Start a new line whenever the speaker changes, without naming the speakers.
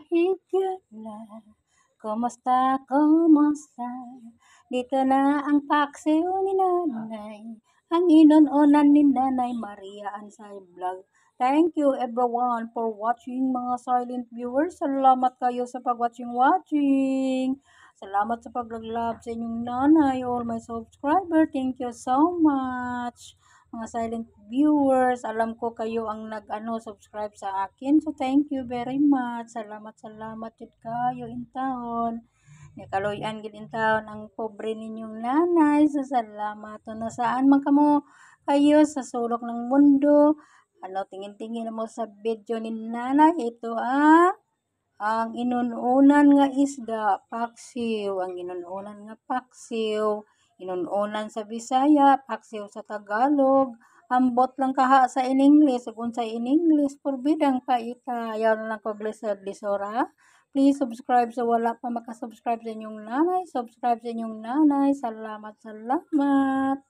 mahigala. Kumusta, kumusta? Dito na ang paksiw ni nanay. Ang inununan ni Nanay Maria Ansay Vlog. Thank you everyone for watching mga silent viewers. Salamat kayo sa pag-watching-watching. Salamat sa paglaglab sa inyong nanay, all my subscriber. Thank you so much mga silent viewers. Alam ko kayo ang nag-ano, subscribe sa akin. So, thank you very much. Salamat, salamat yun kayo in town. Nakaloyan gid in town ang pobre ninyong nanay. So, salamat to ano, na saan man kamo kayo sa sulok ng mundo. Ano, tingin-tingin mo sa video ni nanay. Ito ah, ang inununan nga isda, paksiw. Ang inununan nga paksiw Hinununan sa Bisaya, paksiw sa Tagalog, ambot lang kaha sa in English, kung sa in English, forbidden pa ita, ayaw na lang ko sa Lisora. Please subscribe sa so wala pa makasubscribe sa inyong nanay. Subscribe sa inyong nanay. Salamat, salamat.